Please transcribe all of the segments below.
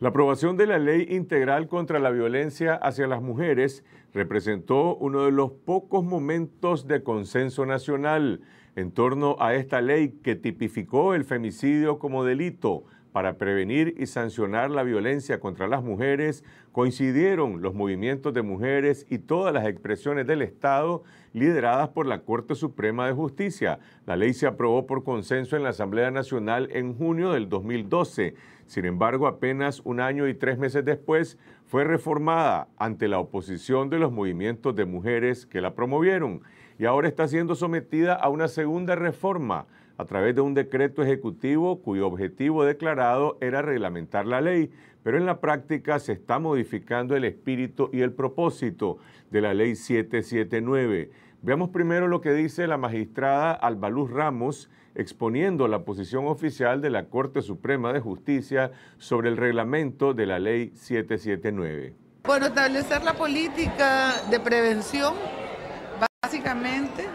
La aprobación de la Ley Integral contra la Violencia hacia las Mujeres representó uno de los pocos momentos de consenso nacional en torno a esta ley que tipificó el femicidio como delito para prevenir y sancionar la violencia contra las mujeres, coincidieron los movimientos de mujeres y todas las expresiones del Estado lideradas por la Corte Suprema de Justicia. La ley se aprobó por consenso en la Asamblea Nacional en junio del 2012 sin embargo, apenas un año y tres meses después fue reformada ante la oposición de los movimientos de mujeres que la promovieron y ahora está siendo sometida a una segunda reforma a través de un decreto ejecutivo cuyo objetivo declarado era reglamentar la ley, pero en la práctica se está modificando el espíritu y el propósito de la ley 779 Veamos primero lo que dice la magistrada Albaluz Ramos exponiendo la posición oficial de la Corte Suprema de Justicia sobre el reglamento de la Ley 779. Bueno, establecer la política de prevención, básicamente,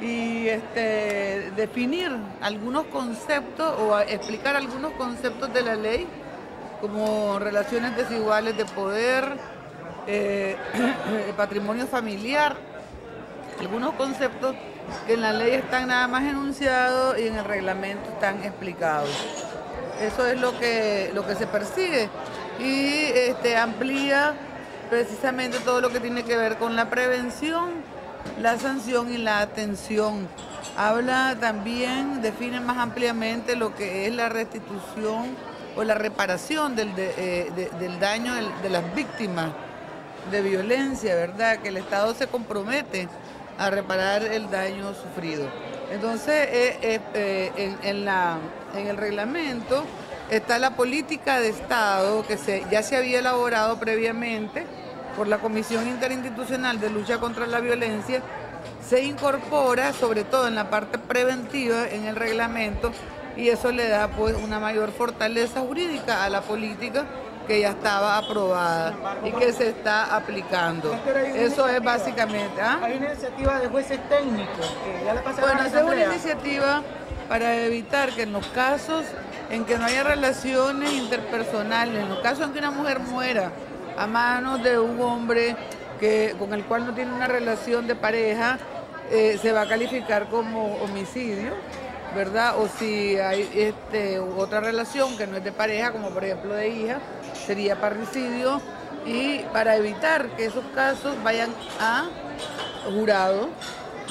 y este, definir algunos conceptos o explicar algunos conceptos de la ley, como relaciones desiguales de poder, eh, patrimonio familiar, algunos conceptos que en la ley están nada más enunciados y en el reglamento están explicados. Eso es lo que, lo que se persigue y este, amplía precisamente todo lo que tiene que ver con la prevención, la sanción y la atención. Habla también, define más ampliamente lo que es la restitución o la reparación del, eh, daño de las víctimas de violencia, ¿verdad? Que el Estado se compromete a reparar el daño sufrido. Entonces, eh, eh, eh, en, en, el reglamento está la política de Estado que se, ya se había elaborado previamente por la Comisión Interinstitucional de Lucha contra la Violencia, se incorpora sobre todo en la parte preventiva en el reglamento y eso le da pues una mayor fortaleza jurídica a la política que ya estaba aprobada y que se está aplicando. Eso es básicamente... ¿ah? Hay una iniciativa de jueces técnicos Bueno, es una iniciativa para evitar que en los casos en que no haya relaciones interpersonales, en los casos en que una mujer muera a manos de un hombre que, con el cual no tiene una relación de pareja, eh, se va a calificar como homicidio ¿verdad? O si hay este, otra relación que no es de pareja, como por ejemplo de hija, sería parricidio. Y para evitar que esos casos vayan a jurado,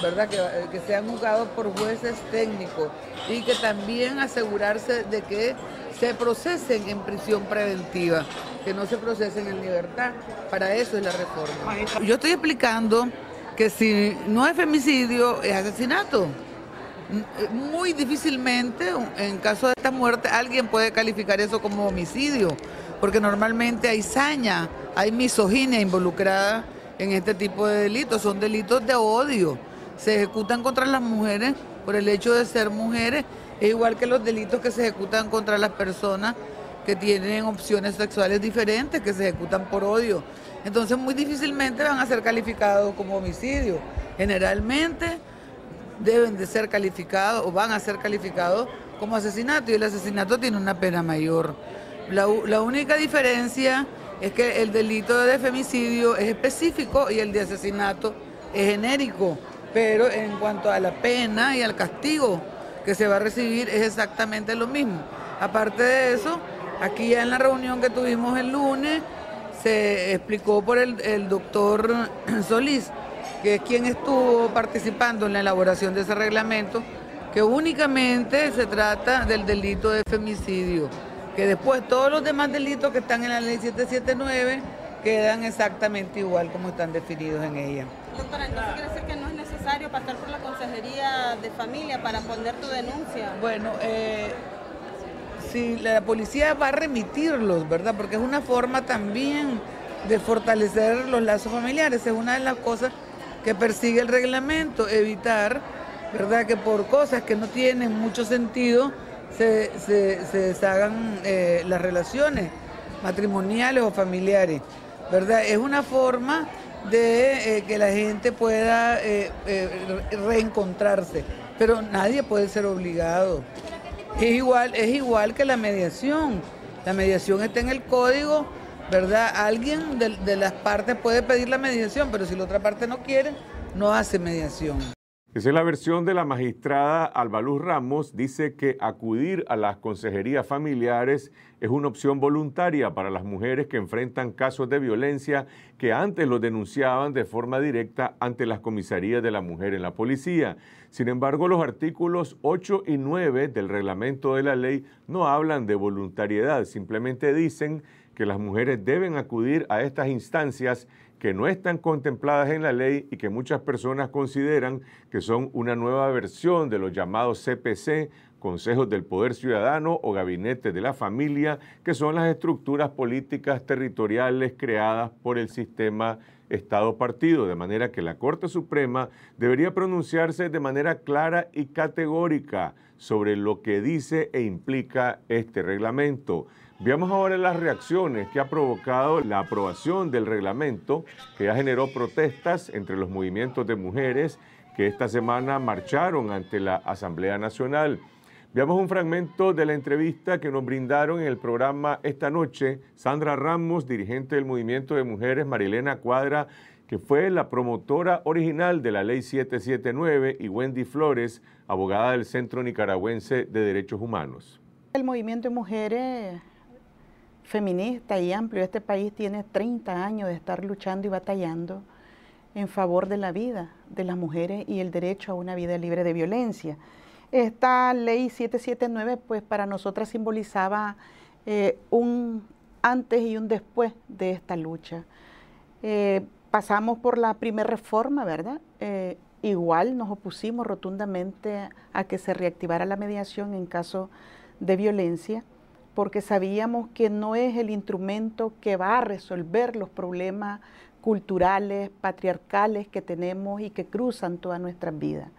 ¿verdad? que eh, sean juzgados por jueces técnicos y que también asegurarse de que se procesen en prisión preventiva, que no se procesen en libertad. Para eso es la reforma. Yo estoy explicando que si no es femicidio, es asesinato muy difícilmente en caso de esta muerte alguien puede calificar eso como homicidio, porque normalmente hay saña, hay misoginia involucrada en este tipo de delitos, son delitos de odio, se ejecutan contra las mujeres por el hecho de ser mujeres, es igual que los delitos que se ejecutan contra las personas que tienen opciones sexuales diferentes, que se ejecutan por odio. Entonces muy difícilmente van a ser calificados como homicidio. Generalmente deben de ser calificados o van a ser calificados como asesinato y el asesinato tiene una pena mayor. La, la única diferencia es que el delito de femicidio es específico y el de asesinato es genérico, pero en cuanto a la pena y al castigo que se va a recibir es exactamente lo mismo. Aparte de eso, aquí ya en la reunión que tuvimos el lunes se explicó por el, el doctor Solís que es quien estuvo participando en la elaboración de ese reglamento, que únicamente se trata del delito de femicidio, que después todos los demás delitos que están en la ley 779 quedan exactamente igual como están definidos en ella. Doctora, entonces quiere decir que no es necesario pasar por la Consejería de Familia para poner tu denuncia. Bueno, eh, si la policía va a remitirlos, ¿verdad? Porque es una forma también de fortalecer los lazos familiares, es una de las cosas que persigue el reglamento, evitar, ¿verdad?, que por cosas que no tienen mucho sentido se, se, deshagan eh, las relaciones matrimoniales o familiares, ¿verdad? Es una forma de eh, que la gente pueda eh, reencontrarse, pero nadie puede ser obligado. Es igual, es igual que la mediación. La mediación está en el código ¿verdad? Alguien de, las partes puede pedir la mediación, pero si la otra parte no quiere, no hace mediación. Esa es la versión de la magistrada Albaluz Ramos. Dice que acudir a las consejerías familiares es una opción voluntaria para las mujeres que enfrentan casos de violencia que antes lo denunciaban de forma directa ante las comisarías de la mujer en la policía. Sin embargo, los artículos 8 y 9 del reglamento de la ley no hablan de voluntariedad, simplemente dicen que las mujeres deben acudir a estas instancias que no están contempladas en la ley y que muchas personas consideran que son una nueva versión de los llamados CPC, consejos del poder ciudadano o gabinetes de la familia, que son las estructuras políticas territoriales creadas por el sistema Estado-partido, de manera que la Corte Suprema debería pronunciarse de manera clara y categórica sobre lo que dice e implica este reglamento. Veamos ahora las reacciones que ha provocado la aprobación del reglamento, que ya generó protestas entre los movimientos de mujeres que esta semana marcharon ante la Asamblea Nacional. Veamos un fragmento de la entrevista que nos brindaron en el programa esta noche Sandra Ramos, dirigente del movimiento de mujeres Marilena Cuadra, que fue la promotora original de la Ley 779, y Wendy Flores, abogada del Centro Nicaragüense de Derechos Humanos. El movimiento de mujeres feminista y amplio. Este país tiene 30 años de estar luchando y batallando en favor de la vida de las mujeres y el derecho a una vida libre de violencia. Esta ley 779, pues para nosotras simbolizaba eh, un antes y un después de esta lucha. Eh, pasamos por la primera reforma, ¿verdad? Eh, igual nos opusimos rotundamente a que se reactivara la mediación en caso de violencia porque sabíamos que no es el instrumento que va a resolver los problemas culturales, patriarcales que tenemos y que cruzan toda nuestra vida.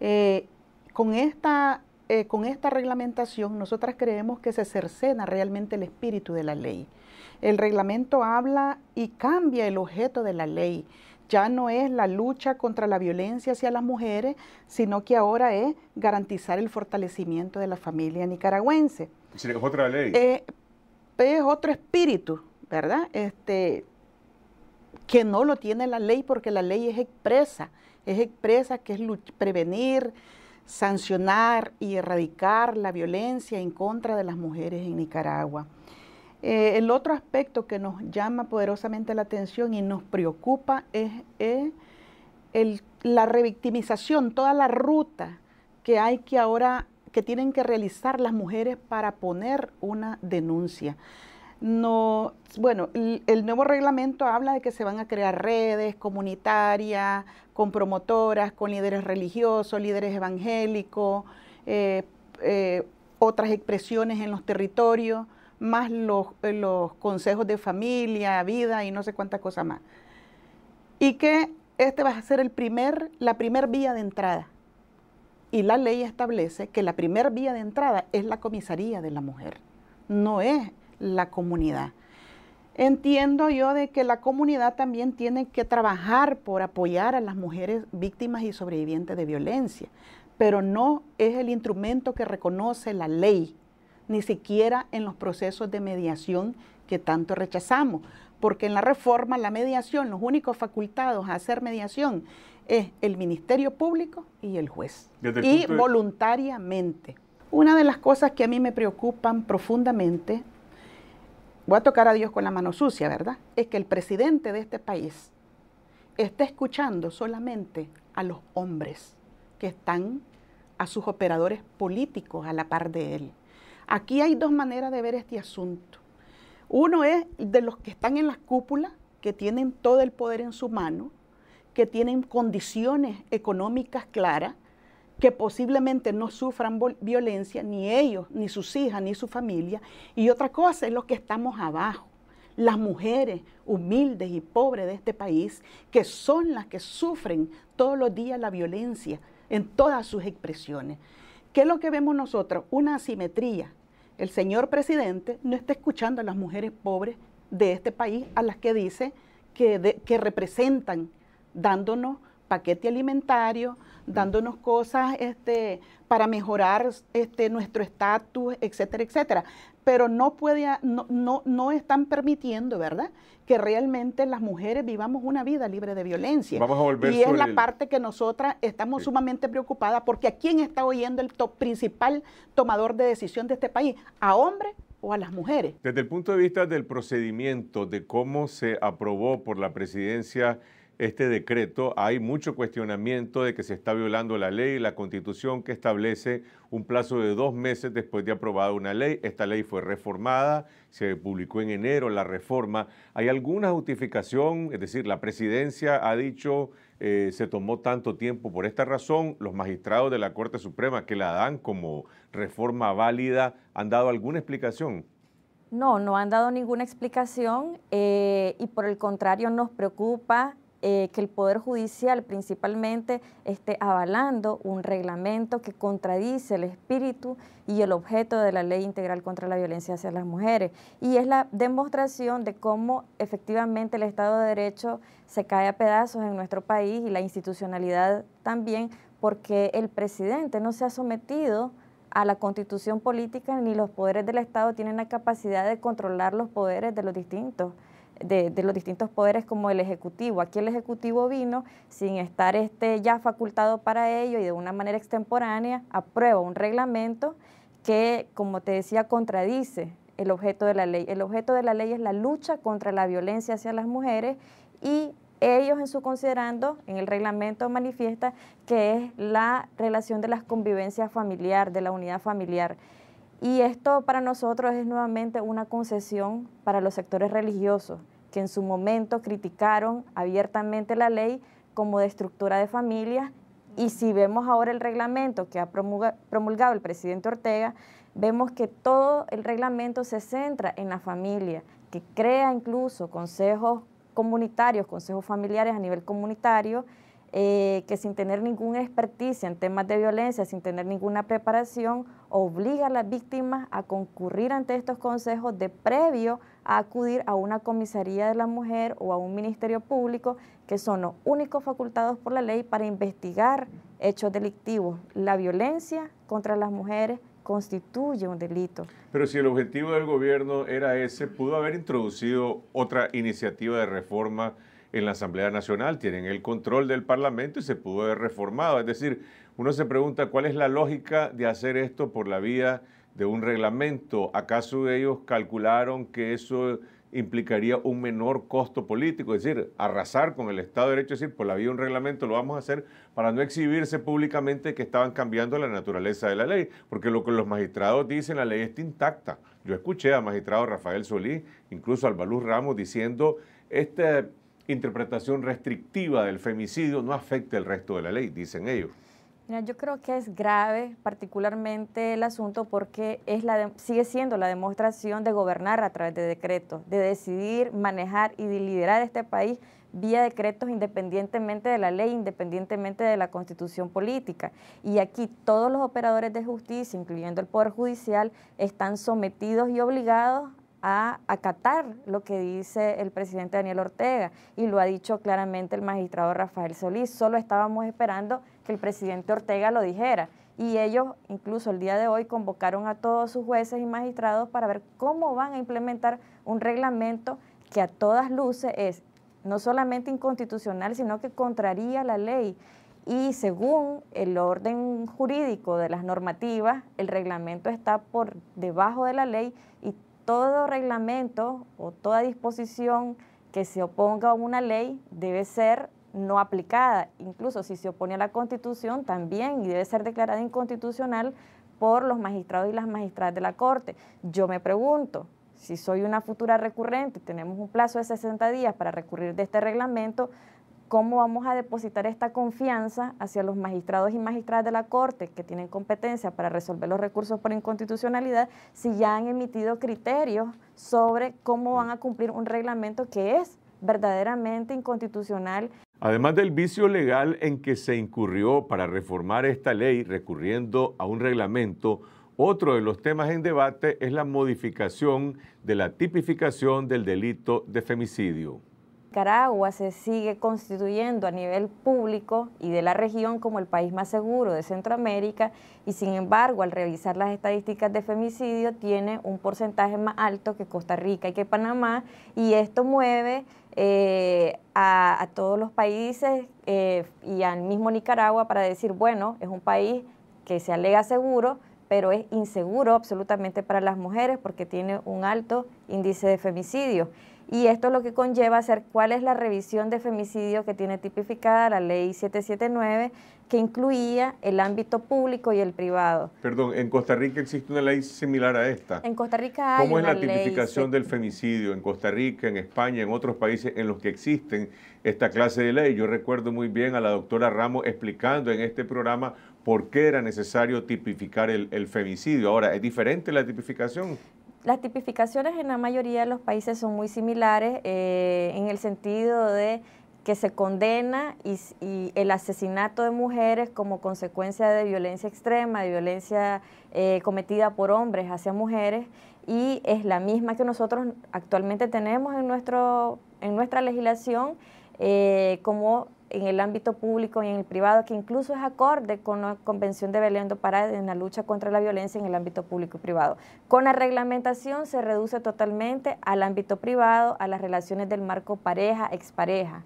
Eh, con, esta, eh, con esta reglamentación nosotras creemos que se cercena realmente el espíritu de la ley. El reglamento habla y cambia el objeto de la ley. Ya no es la lucha contra la violencia hacia las mujeres, sino que ahora es garantizar el fortalecimiento de la familia nicaragüense. Es otra ley. Eh, es otro espíritu, ¿verdad? Este, que no lo tiene la ley porque la ley es expresa, es expresa que es prevenir, sancionar y erradicar la violencia en contra de las mujeres en Nicaragua. Eh, el otro aspecto que nos llama poderosamente la atención y nos preocupa es, la revictimización, toda la ruta que hay que ahora que tienen que realizar las mujeres para poner una denuncia. No, bueno, el, nuevo reglamento habla de que se van a crear redes comunitarias, con promotoras, con líderes religiosos, líderes evangélicos, eh, eh, otras expresiones en los territorios, más los, eh, los consejos de familia, vida y no sé cuántas cosas más. Y que este va a ser el primer, la primer vía de entrada y la ley establece que la primer vía de entrada es la comisaría de la mujer, no es la comunidad. Entiendo yo de que la comunidad también tiene que trabajar por apoyar a las mujeres víctimas y sobrevivientes de violencia, pero no es el instrumento que reconoce la ley, ni siquiera en los procesos de mediación que tanto rechazamos, porque en la reforma la mediación, los únicos facultados a hacer mediación es el Ministerio Público y el juez. y voluntariamente. Una de las cosas que a mí me preocupan profundamente, voy a tocar a Dios con la mano sucia, ¿verdad? Es que el presidente de este país está escuchando solamente a los hombres que están a sus operadores políticos a la par de él. Aquí hay dos maneras de ver este asunto. Uno es de los que están en las cúpulas, que tienen todo el poder en su mano, que tienen condiciones económicas claras, que posiblemente no sufran violencia, ni ellos, ni sus hijas, ni su familia. Y otra cosa es los que estamos abajo, las mujeres humildes y pobres de este país, que son las que sufren todos los días la violencia en todas sus expresiones. ¿Qué es lo que vemos nosotros? Una asimetría el señor presidente no está escuchando a las mujeres pobres de este país, a las que dice que, representan, dándonos paquete alimentario, mm. dándonos cosas este, para mejorar este, nuestro estatus, etcétera, etcétera pero no, puede, no, no, están permitiendo, ¿verdad? Que realmente las mujeres vivamos una vida libre de violencia. Vamos a volver y es la parte que nosotras estamos sumamente preocupadas porque a quién está oyendo el principal tomador de decisión de este país, a hombres o a las mujeres. Desde el punto de vista del procedimiento, de cómo se aprobó por la presidencia este decreto, hay mucho cuestionamiento de que se está violando la ley, y la constitución que establece un plazo de dos meses después de aprobada una ley. Esta ley fue reformada, se publicó en enero la reforma. ¿Hay alguna justificación? Es decir, la presidencia ha dicho eh, se tomó tanto tiempo por esta razón. Los magistrados de la Corte Suprema que la dan como reforma válida, ¿han dado alguna explicación? No, no han dado ninguna explicación eh, y por el contrario nos preocupa eh, que el Poder Judicial principalmente esté avalando un reglamento que contradice el espíritu y el objeto de la Ley Integral contra la Violencia hacia las Mujeres. Y es la demostración de cómo efectivamente el Estado de Derecho se cae a pedazos en nuestro país y la institucionalidad también, porque el presidente no se ha sometido a la constitución política ni los poderes del Estado tienen la capacidad de controlar los poderes de los distintos de, los distintos poderes como el Ejecutivo. Aquí el Ejecutivo vino sin estar este, ya facultado para ello y de una manera extemporánea aprueba un reglamento que, como te decía, contradice el objeto de la ley. El objeto de la ley es la lucha contra la violencia hacia las mujeres y ellos en su considerando, en el reglamento manifiesta que es la relación de las convivencias familiar, de la unidad familiar. Y esto para nosotros es nuevamente una concesión para los sectores religiosos, que en su momento criticaron abiertamente la ley como destructora de familia. Y si vemos ahora el reglamento que ha promulgado el presidente Ortega, vemos que todo el reglamento se centra en la familia, que crea incluso consejos comunitarios, consejos familiares a nivel comunitario, eh, que sin tener ninguna experticia en temas de violencia, sin tener ninguna preparación, obliga a las víctimas a concurrir ante estos consejos de previo a acudir a una comisaría de la mujer o a un ministerio público, que son los únicos facultados por la ley para investigar hechos delictivos. La violencia contra las mujeres constituye un delito. Pero si el objetivo del gobierno era ese, pudo haber introducido otra iniciativa de reforma en la Asamblea Nacional, tienen el control del Parlamento y se pudo haber reformado. Es decir, uno se pregunta cuál es la lógica de hacer esto por la vía de un reglamento. ¿Acaso ellos calcularon que eso implicaría un menor costo político? Es decir, arrasar con el Estado de Derecho, es decir, por la vía de un reglamento lo vamos a hacer para no exhibirse públicamente que estaban cambiando la naturaleza de la ley, porque lo que los magistrados dicen, la ley está intacta. Yo escuché a magistrado Rafael Solís, incluso a Albaluz Ramos, diciendo, este interpretación restrictiva del femicidio no afecte el resto de la ley, dicen ellos. Mira, yo creo que es grave particularmente el asunto porque es la sigue siendo la demostración de gobernar a través de decretos, de decidir, manejar y de liderar este país vía decretos independientemente de la ley, independientemente de la constitución política. Y aquí todos los operadores de justicia, incluyendo el Poder Judicial, están sometidos y obligados a acatar lo que dice el presidente Daniel Ortega y lo ha dicho claramente el magistrado Rafael Solís. Solo estábamos esperando que el presidente Ortega lo dijera y ellos incluso el día de hoy convocaron a todos sus jueces y magistrados para ver cómo van a implementar un reglamento que a todas luces es no solamente inconstitucional, sino que contraría la ley. Y según el orden jurídico de las normativas, el reglamento está por debajo de la ley y todo reglamento o toda disposición que se oponga a una ley debe ser no aplicada, incluso si se opone a la Constitución también y debe ser declarada inconstitucional por los magistrados y las magistradas de la Corte. Yo me pregunto, si soy una futura recurrente, tenemos un plazo de 60 días para recurrir de este reglamento, ¿Cómo vamos a depositar esta confianza hacia los magistrados y magistradas de la Corte que tienen competencia para resolver los recursos por inconstitucionalidad si ya han emitido criterios sobre cómo van a cumplir un reglamento que es verdaderamente inconstitucional? Además del vicio legal en que se incurrió para reformar esta ley recurriendo a un reglamento, otro de los temas en debate es la modificación de la tipificación del delito de femicidio. Nicaragua se sigue constituyendo a nivel público y de la región como el país más seguro de Centroamérica y sin embargo al revisar las estadísticas de femicidio tiene un porcentaje más alto que Costa Rica y que Panamá y esto mueve eh, a, todos los países eh, y al mismo Nicaragua para decir, bueno, es un país que se alega seguro, pero es inseguro absolutamente para las mujeres porque tiene un alto índice de femicidio. Y esto es lo que conlleva hacer cuál es la revisión de femicidio que tiene tipificada la ley 779, que incluía el ámbito público y el privado. Perdón, ¿en Costa Rica existe una ley similar a esta? En Costa Rica hay ¿Cómo es la tipificación del femicidio en Costa Rica, en España, en otros países en los que existen esta clase de ley? Yo recuerdo muy bien a la doctora Ramos explicando en este programa por qué era necesario tipificar el femicidio. Ahora, ¿es diferente la tipificación? Las tipificaciones en la mayoría de los países son muy similares eh, en el sentido de que se condena y, el asesinato de mujeres como consecuencia de violencia extrema, de violencia eh, cometida por hombres hacia mujeres, y es la misma que nosotros actualmente tenemos en, nuestro, en nuestra legislación eh, como en el ámbito público y en el privado, que incluso es acorde con la Convención de Belén do Pará en la lucha contra la violencia en el ámbito público y privado. Con la reglamentación se reduce totalmente al ámbito privado, a las relaciones del marco pareja, expareja,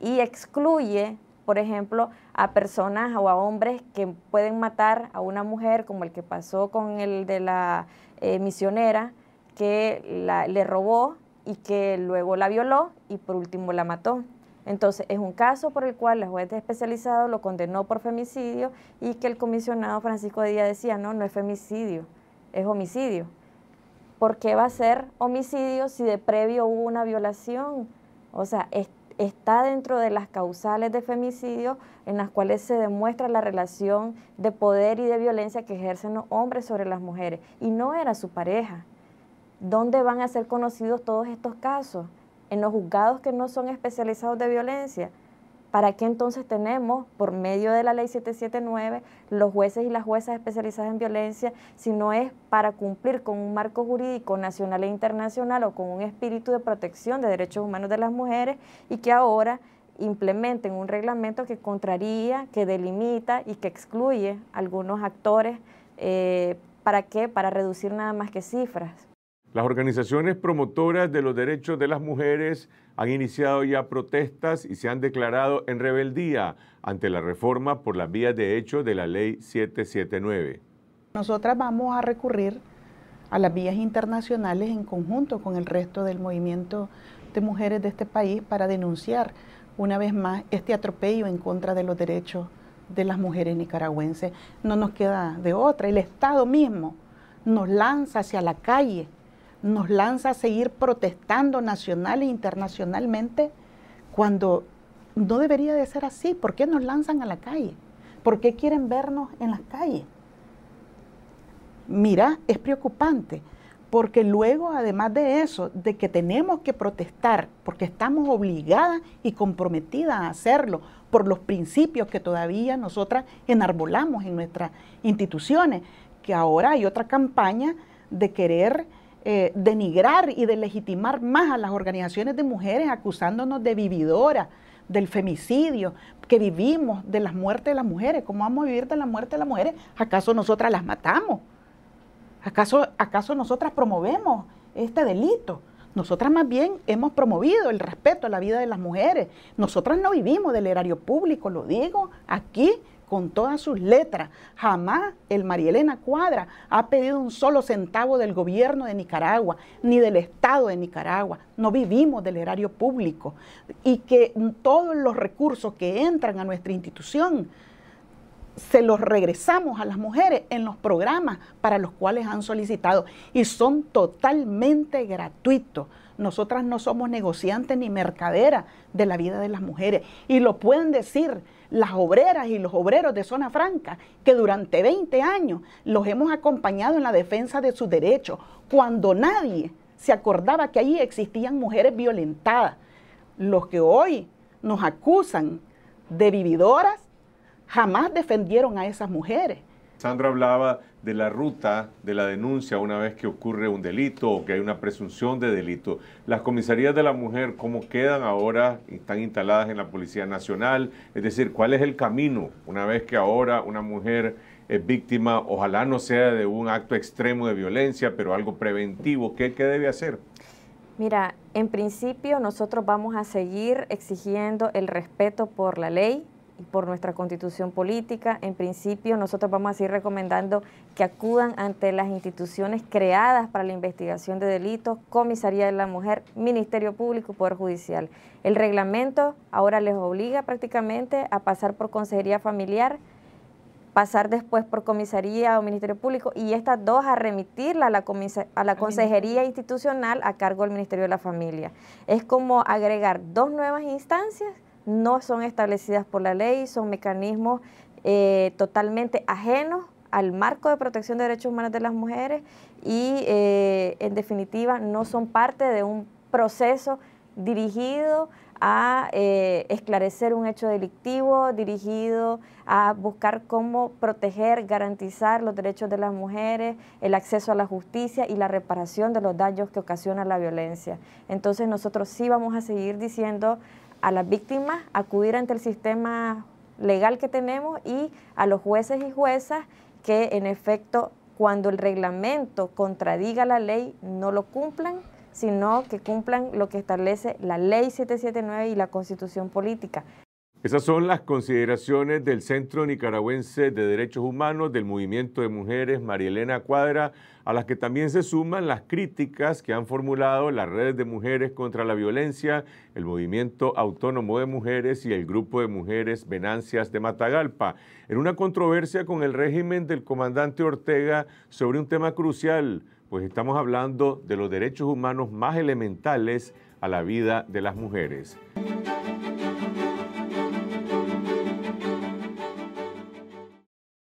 y excluye, por ejemplo, a personas o a hombres que pueden matar a una mujer, como el que pasó con el de la eh, misionera, que la, le robó y que luego la violó y por último la mató. Entonces, es un caso por el cual la juez de especializado lo condenó por femicidio y que el comisionado Francisco Díaz decía, no, no es femicidio, es homicidio. ¿Por qué va a ser homicidio si de previo hubo una violación? O sea, está dentro de las causales de femicidio en las cuales se demuestra la relación de poder y de violencia que ejercen los hombres sobre las mujeres. Y no era su pareja. ¿Dónde van a ser conocidos todos estos casos? en los juzgados que no son especializados de violencia. ¿Para qué entonces tenemos, por medio de la ley 779, los jueces y las juezas especializadas en violencia, si no es para cumplir con un marco jurídico nacional e internacional o con un espíritu de protección de derechos humanos de las mujeres y que ahora implementen un reglamento que contraría, que delimita y que excluye algunos actores? Eh, ¿Para qué? Para reducir nada más que cifras. Las organizaciones promotoras de los derechos de las mujeres han iniciado ya protestas y se han declarado en rebeldía ante la reforma por las vías de hecho de la ley 779. Nosotras vamos a recurrir a las vías internacionales en conjunto con el resto del movimiento de mujeres de este país para denunciar una vez más este atropello en contra de los derechos de las mujeres nicaragüenses. No nos queda de otra. El Estado mismo nos lanza hacia la calle nos lanza a seguir protestando nacional e internacionalmente cuando no debería de ser así. ¿Por qué nos lanzan a la calle? ¿Por qué quieren vernos en las calles? Mira, es preocupante, porque luego, además de eso, de que tenemos que protestar, porque estamos obligadas y comprometidas a hacerlo por los principios que todavía nosotras enarbolamos en nuestras instituciones, que ahora hay otra campaña de querer eh, denigrar y de más a las organizaciones de mujeres acusándonos de vividoras, del femicidio, que vivimos de las muertes de las mujeres. ¿Cómo vamos a vivir de la muerte de las mujeres? ¿Acaso nosotras las matamos? ¿Acaso, acaso nosotras promovemos este delito? Nosotras más bien hemos promovido el respeto a la vida de las mujeres. Nosotras no vivimos del erario público, lo digo aquí con todas sus letras. Jamás el Marielena Cuadra ha pedido un solo centavo del gobierno de Nicaragua, ni del Estado de Nicaragua. No vivimos del erario público. Y que todos los recursos que entran a nuestra institución se los regresamos a las mujeres en los programas para los cuales han solicitado. Y son totalmente gratuitos. Nosotras no somos negociantes ni mercaderas de la vida de las mujeres. Y lo pueden decir las obreras y los obreros de Zona Franca, que durante 20 años los hemos acompañado en la defensa de sus derechos, cuando nadie se acordaba que allí existían mujeres violentadas. Los que hoy nos acusan de vividoras jamás defendieron a esas mujeres. Sandra hablaba de la ruta de la denuncia una vez que ocurre un delito o que hay una presunción de delito. Las comisarías de la mujer, ¿cómo quedan ahora? Están instaladas en la Policía Nacional. Es decir, ¿cuál es el camino una vez que ahora una mujer es víctima, ojalá no sea de un acto extremo de violencia, pero algo preventivo? ¿Qué, debe hacer? Mira, en principio nosotros vamos a seguir exigiendo el respeto por la ley, por nuestra constitución política. En principio, nosotros vamos a ir recomendando que acudan ante las instituciones creadas para la investigación de delitos, Comisaría de la Mujer, Ministerio Público y Poder Judicial. El reglamento ahora les obliga prácticamente a pasar por Consejería Familiar, pasar después por comisaría o ministerio público y estas dos a remitirla a la, a la consejería institucional a cargo del Ministerio de la Familia. Es como agregar dos nuevas instancias no son establecidas por la ley, son mecanismos eh, totalmente ajenos al marco de protección de derechos humanos de las mujeres y eh, en definitiva no son parte de un proceso dirigido a eh, esclarecer un hecho delictivo, dirigido a buscar cómo proteger, garantizar los derechos de las mujeres, el acceso a la justicia y la reparación de los daños que ocasiona la violencia. Entonces nosotros sí vamos a seguir diciendo a las víctimas acudir ante el sistema legal que tenemos y a los jueces y juezas que en efecto cuando el reglamento contradiga la ley no lo cumplan, sino que cumplan lo que establece la ley 779 y la constitución política. Esas son las consideraciones del Centro Nicaragüense de Derechos Humanos del Movimiento de Mujeres Marielena Cuadra, a las que también se suman las críticas que han formulado las redes de mujeres contra la violencia, el Movimiento Autónomo de Mujeres y el Grupo de Mujeres Venancias de Matagalpa, en una controversia con el régimen del comandante Ortega sobre un tema crucial, pues estamos hablando de los derechos humanos más elementales a la vida de las mujeres.